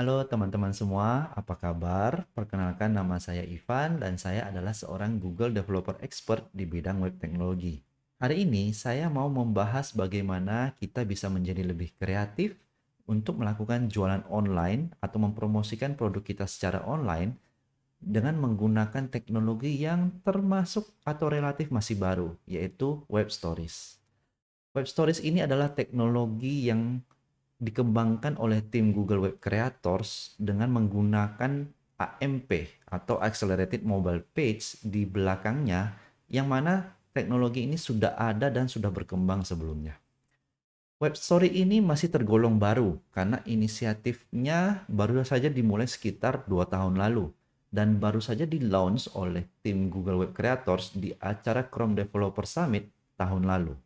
Halo teman-teman semua, apa kabar? Perkenalkan nama saya Ivan dan saya adalah seorang Google Developer Expert di bidang web teknologi. Hari ini saya mau membahas bagaimana kita bisa menjadi lebih kreatif untuk melakukan jualan online atau mempromosikan produk kita secara online dengan menggunakan teknologi yang termasuk atau relatif masih baru, yaitu web stories. Web stories ini adalah teknologi yang dikembangkan oleh tim Google Web Creators dengan menggunakan AMP atau Accelerated Mobile Page di belakangnya yang mana teknologi ini sudah ada dan sudah berkembang sebelumnya. Web Story ini masih tergolong baru karena inisiatifnya baru saja dimulai sekitar 2 tahun lalu dan baru saja di launch oleh tim Google Web Creators di acara Chrome Developer Summit tahun lalu.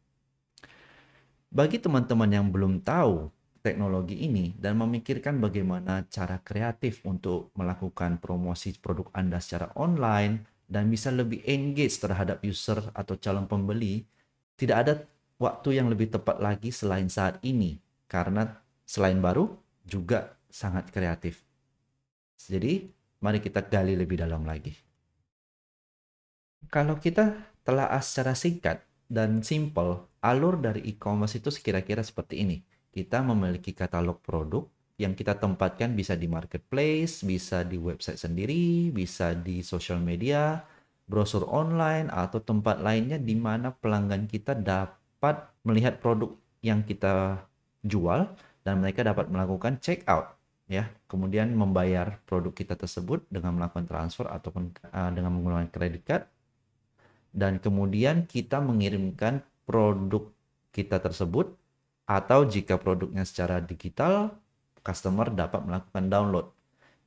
Bagi teman-teman yang belum tahu, teknologi ini dan memikirkan bagaimana cara kreatif untuk melakukan promosi produk Anda secara online dan bisa lebih engage terhadap user atau calon pembeli, tidak ada waktu yang lebih tepat lagi selain saat ini karena selain baru juga sangat kreatif. Jadi, mari kita gali lebih dalam lagi. Kalau kita telah secara singkat dan simple, alur dari e-commerce itu kira-kira seperti ini kita memiliki katalog produk yang kita tempatkan bisa di marketplace, bisa di website sendiri, bisa di social media, brosur online, atau tempat lainnya di mana pelanggan kita dapat melihat produk yang kita jual dan mereka dapat melakukan check out ya kemudian membayar produk kita tersebut dengan melakukan transfer ataupun uh, dengan menggunakan kredit card dan kemudian kita mengirimkan produk kita tersebut atau jika produknya secara digital, customer dapat melakukan download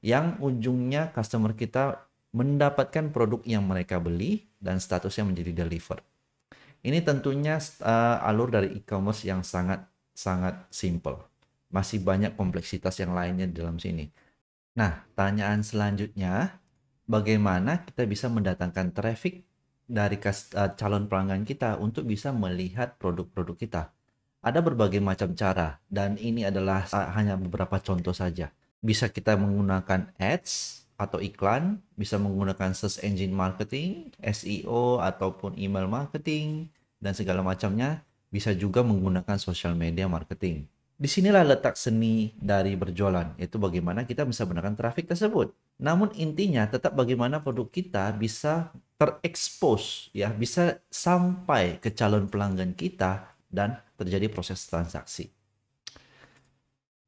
yang ujungnya customer kita mendapatkan produk yang mereka beli dan statusnya menjadi deliver. Ini tentunya uh, alur dari e-commerce yang sangat sangat simple. Masih banyak kompleksitas yang lainnya di dalam sini. Nah, pertanyaan selanjutnya, bagaimana kita bisa mendatangkan traffic dari eh, calon pelanggan kita untuk bisa melihat produk-produk kita? Ada berbagai macam cara dan ini adalah hanya beberapa contoh saja. Bisa kita menggunakan ads atau iklan, bisa menggunakan search engine marketing, SEO ataupun email marketing dan segala macamnya. Bisa juga menggunakan social media marketing. Disinilah letak seni dari berjualan, yaitu bagaimana kita bisa menggunakan traffic tersebut. Namun intinya tetap bagaimana produk kita bisa terekspos, ya bisa sampai ke calon pelanggan kita dan terjadi proses transaksi.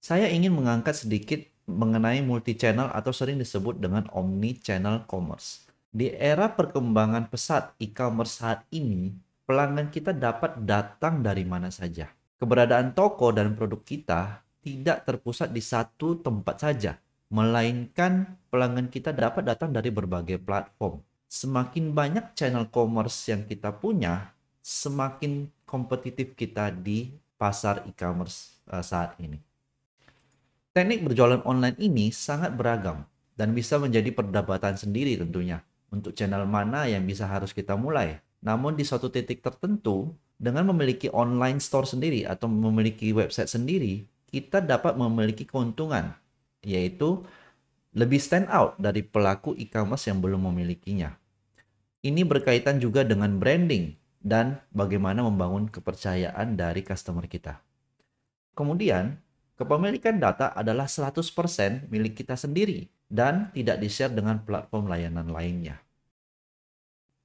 Saya ingin mengangkat sedikit mengenai multi channel atau sering disebut dengan omni channel commerce. Di era perkembangan pesat e-commerce saat ini, pelanggan kita dapat datang dari mana saja. Keberadaan toko dan produk kita tidak terpusat di satu tempat saja, melainkan pelanggan kita dapat datang dari berbagai platform. Semakin banyak channel commerce yang kita punya, semakin kompetitif kita di pasar e-commerce eh, saat ini. Teknik berjualan online ini sangat beragam dan bisa menjadi perdebatan sendiri tentunya untuk channel mana yang bisa harus kita mulai. Namun di suatu titik tertentu, dengan memiliki online store sendiri atau memiliki website sendiri, kita dapat memiliki keuntungan, yaitu lebih stand out dari pelaku e-commerce yang belum memilikinya. Ini berkaitan juga dengan branding, dan bagaimana membangun kepercayaan dari customer kita. Kemudian, kepemilikan data adalah 100% milik kita sendiri dan tidak di-share dengan platform layanan lainnya.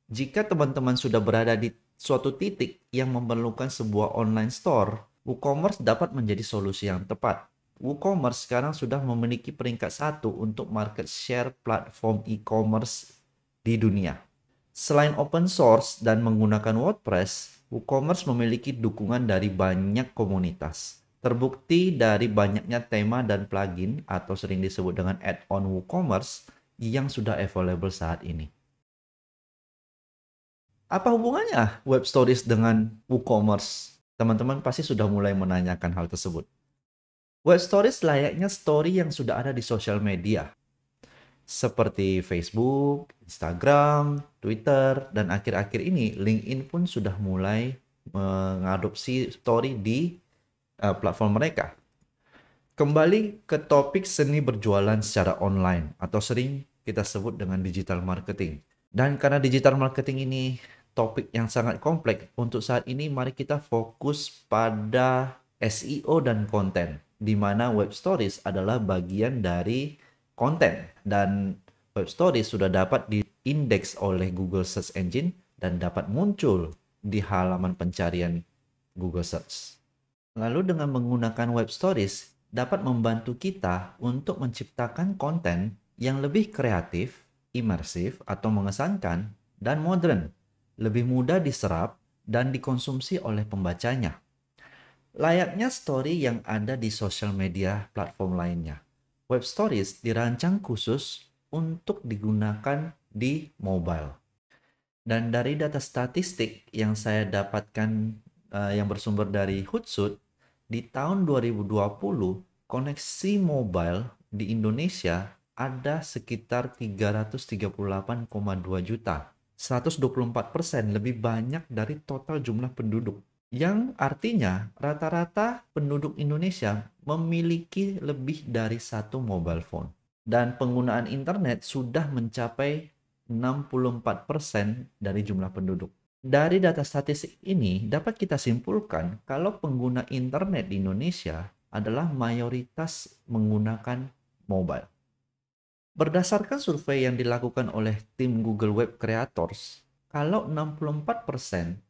Jika teman-teman sudah berada di suatu titik yang memerlukan sebuah online store, WooCommerce dapat menjadi solusi yang tepat. WooCommerce sekarang sudah memiliki peringkat satu untuk market share platform e-commerce di dunia. Selain open source dan menggunakan WordPress, WooCommerce memiliki dukungan dari banyak komunitas. Terbukti dari banyaknya tema dan plugin atau sering disebut dengan add-on WooCommerce yang sudah available saat ini. Apa hubungannya web stories dengan WooCommerce? Teman-teman pasti sudah mulai menanyakan hal tersebut. Web stories layaknya story yang sudah ada di sosial media seperti Facebook, Instagram, Twitter dan akhir-akhir ini LinkedIn pun sudah mulai mengadopsi story di uh, platform mereka. Kembali ke topik seni berjualan secara online atau sering kita sebut dengan digital marketing. Dan karena digital marketing ini topik yang sangat kompleks, untuk saat ini mari kita fokus pada SEO dan konten, di mana web stories adalah bagian dari konten dan web stories sudah dapat di diindeks oleh Google Search Engine dan dapat muncul di halaman pencarian Google Search. Lalu dengan menggunakan web stories dapat membantu kita untuk menciptakan konten yang lebih kreatif, imersif atau mengesankan dan modern, lebih mudah diserap dan dikonsumsi oleh pembacanya. Layaknya story yang ada di social media platform lainnya, web stories dirancang khusus untuk digunakan di mobile. Dan dari data statistik yang saya dapatkan uh, yang bersumber dari Hootsuite, di tahun 2020 koneksi mobile di Indonesia ada sekitar 338,2 juta. 124% lebih banyak dari total jumlah penduduk. Yang artinya rata-rata penduduk Indonesia memiliki lebih dari satu mobile phone. Dan penggunaan internet sudah mencapai 64% dari jumlah penduduk. Dari data statistik ini dapat kita simpulkan kalau pengguna internet di Indonesia adalah mayoritas menggunakan mobile. Berdasarkan survei yang dilakukan oleh tim Google Web Creators, kalau 64%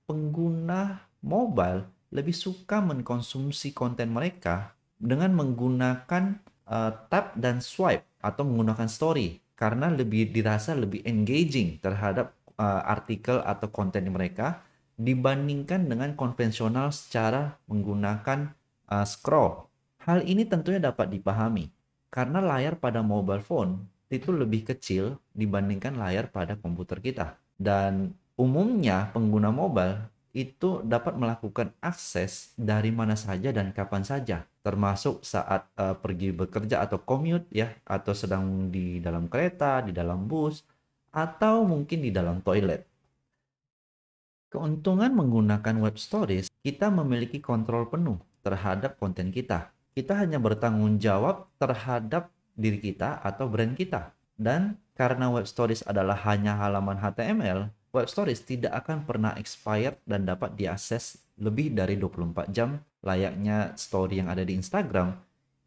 pengguna mobile lebih suka mengkonsumsi konten mereka dengan menggunakan uh, tab dan swipe atau menggunakan story karena lebih dirasa lebih engaging terhadap uh, artikel atau konten mereka dibandingkan dengan konvensional secara menggunakan uh, scroll. Hal ini tentunya dapat dipahami karena layar pada mobile phone itu lebih kecil dibandingkan layar pada komputer kita. Dan umumnya pengguna mobile itu dapat melakukan akses dari mana saja dan kapan saja, termasuk saat uh, pergi bekerja atau commute ya, atau sedang di dalam kereta, di dalam bus, atau mungkin di dalam toilet. Keuntungan menggunakan web stories, kita memiliki kontrol penuh terhadap konten kita. Kita hanya bertanggung jawab terhadap diri kita atau brand kita. Dan karena web stories adalah hanya halaman HTML, Web Stories tidak akan pernah expired dan dapat diakses lebih dari 24 jam layaknya story yang ada di Instagram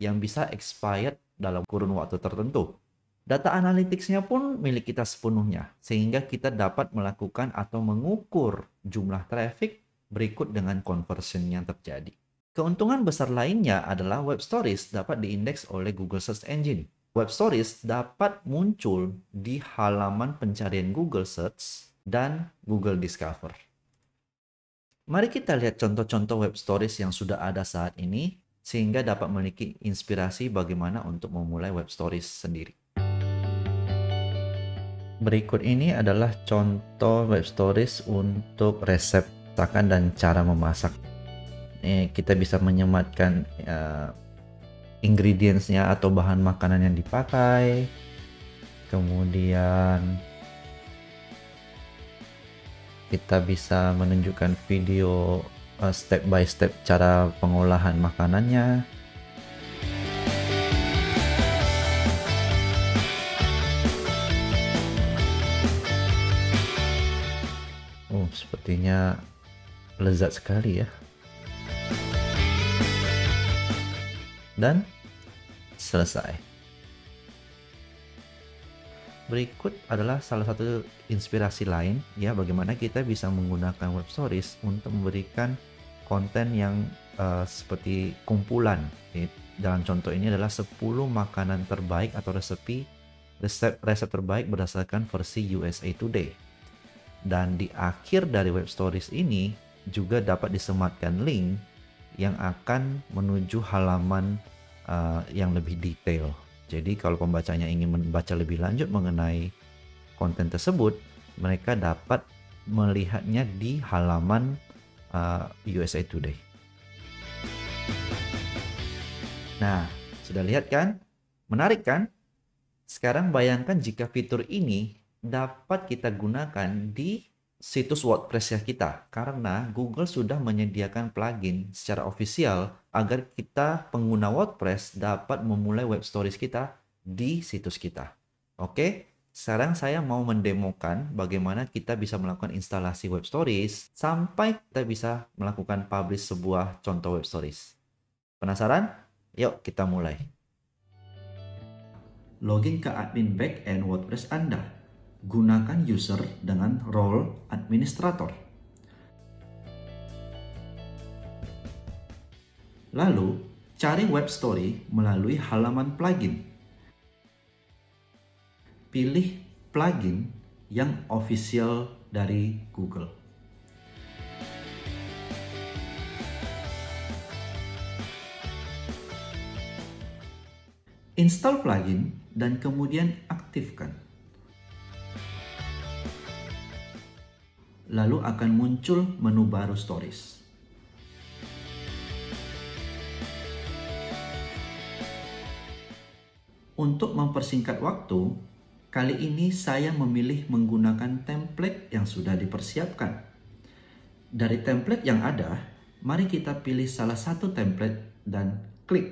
yang bisa expired dalam kurun waktu tertentu. Data analyticsnya pun milik kita sepenuhnya, sehingga kita dapat melakukan atau mengukur jumlah traffic berikut dengan conversion yang terjadi. Keuntungan besar lainnya adalah web stories dapat diindeks oleh Google Search Engine. Web stories dapat muncul di halaman pencarian Google Search dan Google Discover. Mari kita lihat contoh-contoh web stories yang sudah ada saat ini sehingga dapat memiliki inspirasi bagaimana untuk memulai web stories sendiri. Berikut ini adalah contoh web stories untuk resep masakan dan cara memasak. Eh, kita bisa menyematkan uh, ingredientsnya atau bahan makanan yang dipakai, kemudian kita bisa menunjukkan video uh, step by step cara pengolahan makanannya Oh, sepertinya lezat sekali ya. Dan selesai. Berikut adalah salah satu inspirasi lain ya bagaimana kita bisa menggunakan web stories untuk memberikan konten yang uh, seperti kumpulan. Ya. dalam contoh ini adalah 10 makanan terbaik atau resepi resep resep terbaik berdasarkan versi USA Today. Dan di akhir dari web stories ini juga dapat disematkan link yang akan menuju halaman uh, yang lebih detail jadi kalau pembacanya ingin membaca lebih lanjut mengenai konten tersebut, mereka dapat melihatnya di halaman uh, eh, USA Today. Nah, sudah lihat kan? Menarik kan? Sekarang bayangkan jika fitur ini dapat kita gunakan di situs WordPress kita karena Google sudah menyediakan plugin secara ofisial agar kita pengguna WordPress dapat memulai web stories kita di situs kita. Oke, sekarang saya mau mendemokan bagaimana kita bisa melakukan instalasi web stories sampai kita bisa melakukan publish sebuah contoh web stories. Penasaran? Yuk kita mulai. Login ke admin backend WordPress Anda. Gunakan user dengan role administrator Lalu, cari web story melalui halaman plugin. Pilih plugin yang official dari Google. Install plugin dan kemudian aktifkan. Lalu akan muncul menu baru Stories. Untuk mempersingkat waktu, kali ini saya memilih menggunakan template yang sudah dipersiapkan. Dari template yang ada, mari kita pilih salah satu template dan klik.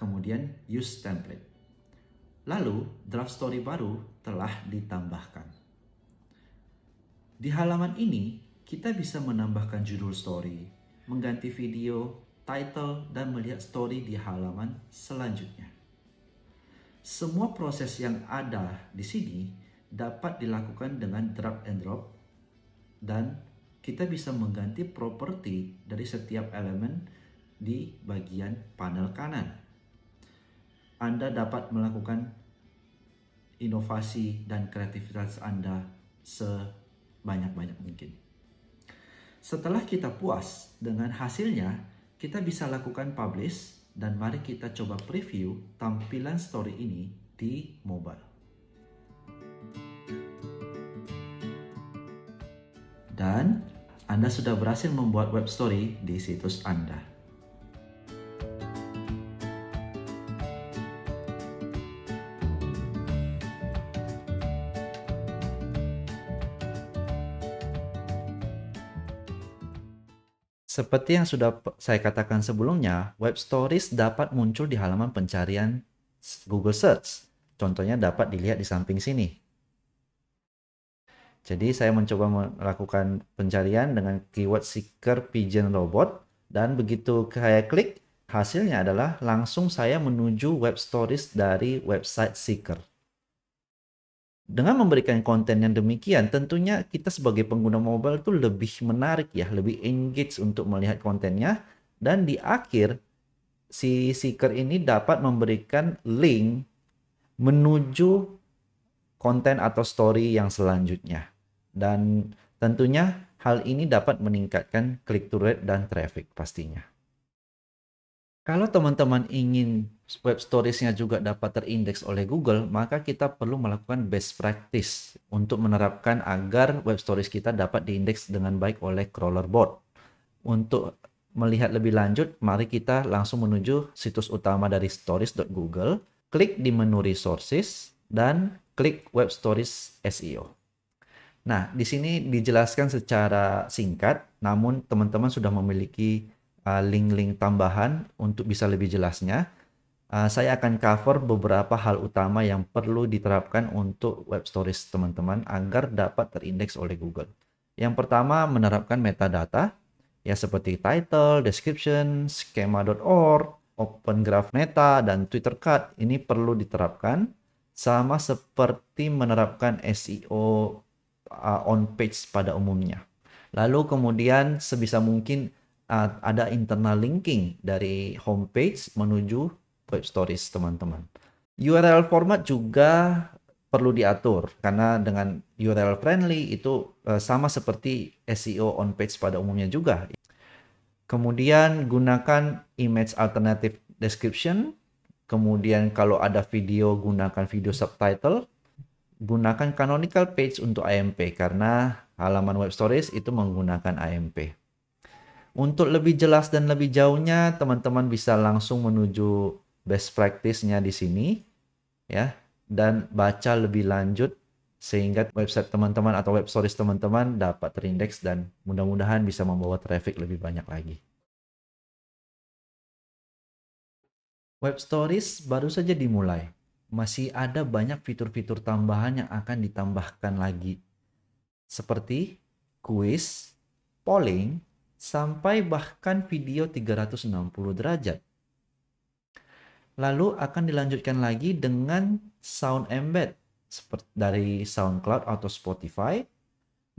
Kemudian use template. Lalu draft story baru telah ditambahkan. Di halaman ini kita bisa menambahkan judul story, mengganti video, title, dan melihat story di halaman selanjutnya. Semua proses yang ada di sini dapat dilakukan dengan drag and drop dan kita bisa mengganti properti dari setiap elemen di bagian panel kanan. Anda dapat melakukan inovasi dan kreativitas Anda sebanyak-banyak mungkin. Setelah kita puas dengan hasilnya, kita bisa lakukan publish dan mari kita coba preview tampilan story ini di mobile. Dan Anda sudah berhasil membuat web story di situs Anda. Seperti yang sudah saya katakan sebelumnya, web stories dapat muncul di halaman pencarian Google Search. Contohnya dapat dilihat di samping sini. Jadi saya mencoba melakukan pencarian dengan keyword seeker pigeon robot dan begitu saya klik, hasilnya adalah langsung saya menuju web stories dari website seeker dengan memberikan konten yang demikian tentunya kita sebagai pengguna mobile itu lebih menarik ya lebih engage untuk melihat kontennya dan di akhir si seeker ini dapat memberikan link menuju konten atau story yang selanjutnya dan tentunya hal ini dapat meningkatkan click to rate dan traffic pastinya kalau teman-teman ingin web stories-nya juga dapat terindeks oleh Google, maka kita perlu melakukan best practice untuk menerapkan agar web stories kita dapat diindeks dengan baik oleh crawlerbot. Untuk melihat lebih lanjut, mari kita langsung menuju situs utama dari stories.google, klik di menu resources, dan klik web stories SEO. Nah, di sini dijelaskan secara singkat, namun teman-teman sudah memiliki Uh, link-link tambahan untuk bisa lebih jelasnya. Uh, saya akan cover beberapa hal utama yang perlu diterapkan untuk web stories teman-teman agar dapat terindeks oleh Google. Yang pertama, menerapkan metadata, ya seperti title, description, schema.org, Open Graph Meta, dan Twitter Card Ini perlu diterapkan sama seperti menerapkan SEO uh, on page pada umumnya. Lalu kemudian sebisa mungkin ada internal linking dari homepage menuju web stories teman-teman. URL format juga perlu diatur karena dengan URL friendly itu eh, sama seperti SEO on page pada umumnya juga. Kemudian gunakan image alternative description. Kemudian kalau ada video gunakan video subtitle. Gunakan canonical page untuk AMP karena halaman web stories itu menggunakan AMP. Untuk lebih jelas dan lebih jauhnya, teman-teman bisa langsung menuju best practice-nya di sini ya dan baca lebih lanjut sehingga website teman-teman atau web stories teman-teman dapat terindeks dan mudah-mudahan bisa membawa traffic lebih banyak lagi. Web stories baru saja dimulai. Masih ada banyak fitur-fitur tambahan yang akan ditambahkan lagi. Seperti quiz, polling, sampai bahkan video 360 derajat. Lalu akan dilanjutkan lagi dengan sound embed seperti dari SoundCloud atau Spotify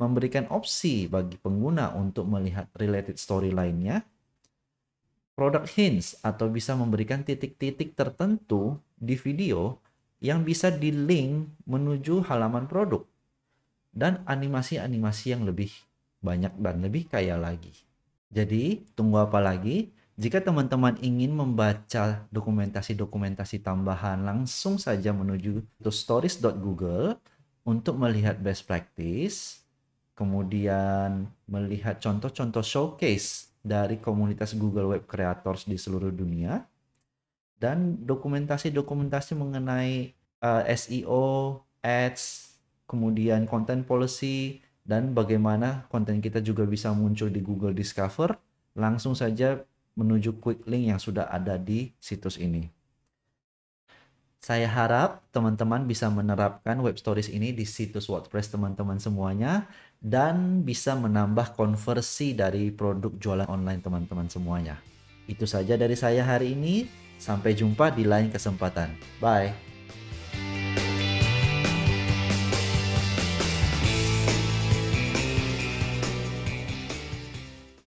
memberikan opsi bagi pengguna untuk melihat related story lainnya. Product hints atau bisa memberikan titik-titik tertentu di video yang bisa di-link menuju halaman produk dan animasi-animasi yang lebih banyak dan lebih kaya lagi. Jadi, tunggu apa lagi? Jika teman-teman ingin membaca dokumentasi-dokumentasi tambahan, langsung saja menuju to stories.google untuk melihat best practice, kemudian melihat contoh-contoh showcase dari komunitas Google Web Creators di seluruh dunia, dan dokumentasi-dokumentasi mengenai uh, eh, SEO, ads, kemudian content policy, dan bagaimana konten kita juga bisa muncul di Google Discover langsung saja menuju quick link yang sudah ada di situs ini. Saya harap teman-teman bisa menerapkan web stories ini di situs WordPress teman-teman semuanya dan bisa menambah konversi dari produk jualan online teman-teman semuanya. Itu saja dari saya hari ini. Sampai jumpa di lain kesempatan. Bye.